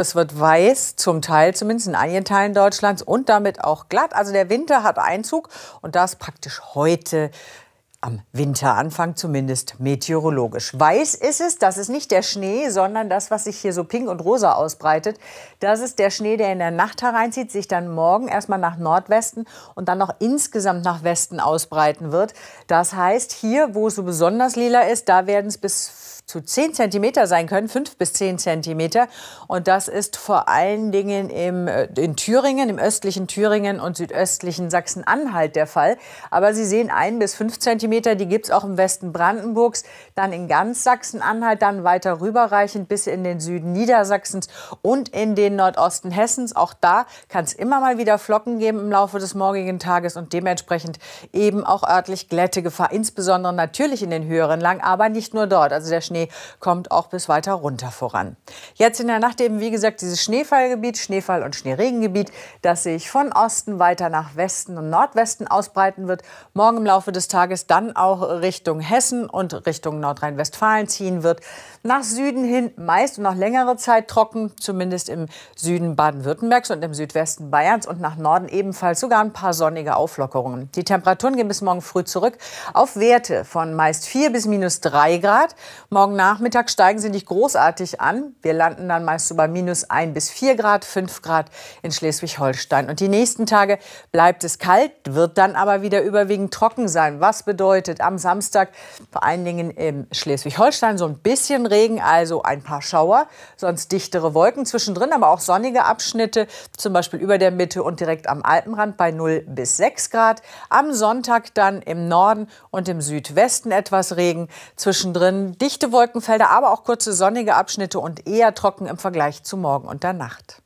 Es wird weiß, zum Teil zumindest in einigen Teilen Deutschlands und damit auch glatt. Also der Winter hat Einzug und das praktisch heute am Winteranfang zumindest meteorologisch. Weiß ist es, das ist nicht der Schnee, sondern das, was sich hier so pink und rosa ausbreitet. Das ist der Schnee, der in der Nacht hereinzieht, sich dann morgen erstmal nach Nordwesten und dann noch insgesamt nach Westen ausbreiten wird. Das heißt, hier, wo es so besonders lila ist, da werden es bis zu 10 cm sein können, 5 bis 10 cm. Und das ist vor allen Dingen im, äh, in Thüringen, im östlichen Thüringen und südöstlichen Sachsen-Anhalt der Fall. Aber Sie sehen 1 bis 5 cm, die gibt es auch im Westen Brandenburgs, dann in ganz Sachsen-Anhalt, dann weiter rüberreichend bis in den Süden Niedersachsens und in den Nordosten Hessens. Auch da kann es immer mal wieder Flocken geben im Laufe des morgigen Tages und dementsprechend eben auch örtlich Glättegefahr, insbesondere natürlich in den höheren Lang, aber nicht nur dort. Also der Schnee kommt auch bis weiter runter voran. Jetzt in der Nacht eben, wie gesagt, dieses Schneefallgebiet, Schneefall- und Schneeregengebiet, das sich von Osten weiter nach Westen und Nordwesten ausbreiten wird. Morgen im Laufe des Tages dann auch Richtung Hessen und Richtung Nordrhein-Westfalen ziehen wird. Nach Süden hin meist und noch längere Zeit trocken, zumindest im Süden Baden-Württembergs und im Südwesten Bayerns und nach Norden ebenfalls sogar ein paar sonnige Auflockerungen. Die Temperaturen gehen bis morgen früh zurück auf Werte von meist 4 bis minus 3 Grad. Morgen Morgen Nachmittag steigen sie nicht großartig an. Wir landen dann meist so bei minus 1 bis 4 Grad, 5 Grad in Schleswig-Holstein. Und die nächsten Tage bleibt es kalt, wird dann aber wieder überwiegend trocken sein. Was bedeutet am Samstag vor allen Dingen in Schleswig-Holstein so ein bisschen Regen, also ein paar Schauer, sonst dichtere Wolken zwischendrin, aber auch sonnige Abschnitte, zum Beispiel über der Mitte und direkt am Alpenrand bei 0 bis 6 Grad. Am Sonntag dann im Norden und im Südwesten etwas Regen, zwischendrin dichte Wolkenfelder, aber auch kurze sonnige Abschnitte und eher trocken im Vergleich zu morgen und der Nacht.